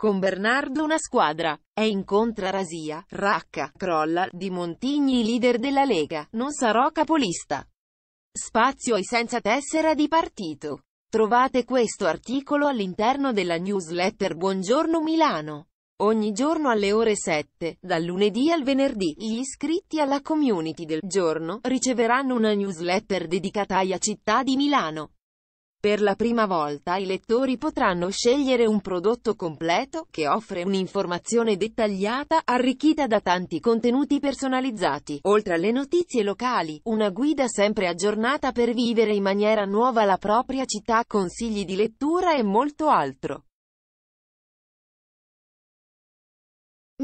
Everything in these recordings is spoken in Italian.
Con Bernardo una squadra. è incontra Rasia, Racca, crolla, Di Montigni leader della Lega, non sarò capolista. Spazio ai senza tessera di partito. Trovate questo articolo all'interno della newsletter Buongiorno Milano. Ogni giorno alle ore 7, dal lunedì al venerdì, gli iscritti alla community del giorno riceveranno una newsletter dedicata alla città di Milano. Per la prima volta i lettori potranno scegliere un prodotto completo, che offre un'informazione dettagliata, arricchita da tanti contenuti personalizzati, oltre alle notizie locali, una guida sempre aggiornata per vivere in maniera nuova la propria città, consigli di lettura e molto altro.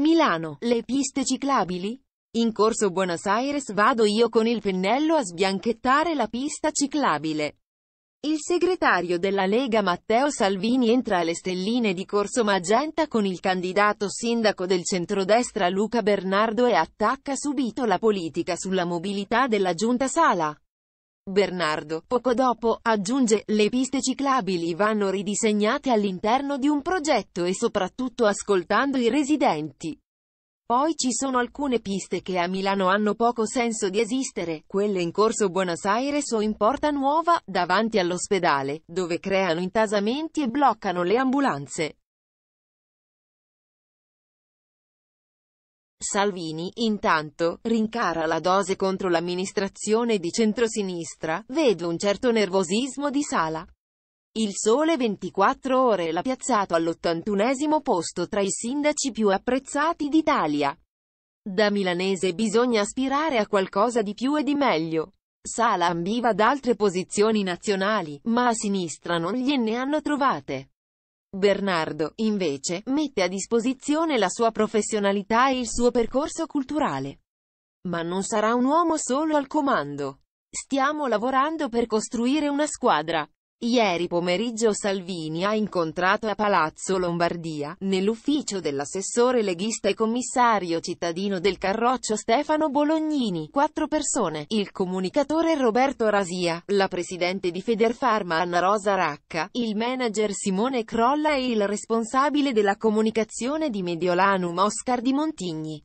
Milano, le piste ciclabili? In corso Buenos Aires vado io con il pennello a sbianchettare la pista ciclabile. Il segretario della Lega Matteo Salvini entra alle stelline di Corso Magenta con il candidato sindaco del centrodestra Luca Bernardo e attacca subito la politica sulla mobilità della giunta Sala. Bernardo, poco dopo, aggiunge, le piste ciclabili vanno ridisegnate all'interno di un progetto e soprattutto ascoltando i residenti. Poi ci sono alcune piste che a Milano hanno poco senso di esistere, quelle in corso Buenos Aires o in Porta Nuova, davanti all'ospedale, dove creano intasamenti e bloccano le ambulanze. Salvini, intanto, rincara la dose contro l'amministrazione di centrosinistra, vedo un certo nervosismo di sala. Il Sole 24 Ore l'ha piazzato all'ottantunesimo posto tra i sindaci più apprezzati d'Italia. Da milanese bisogna aspirare a qualcosa di più e di meglio. Sala ambiva ad altre posizioni nazionali, ma a sinistra non gliene hanno trovate. Bernardo, invece, mette a disposizione la sua professionalità e il suo percorso culturale. Ma non sarà un uomo solo al comando. Stiamo lavorando per costruire una squadra. Ieri pomeriggio Salvini ha incontrato a Palazzo Lombardia, nell'ufficio dell'assessore leghista e commissario cittadino del Carroccio Stefano Bolognini, quattro persone, il comunicatore Roberto Rasia, la presidente di Federfarma Anna Rosa Racca, il manager Simone Crolla e il responsabile della comunicazione di Mediolanum Oscar di Montigni.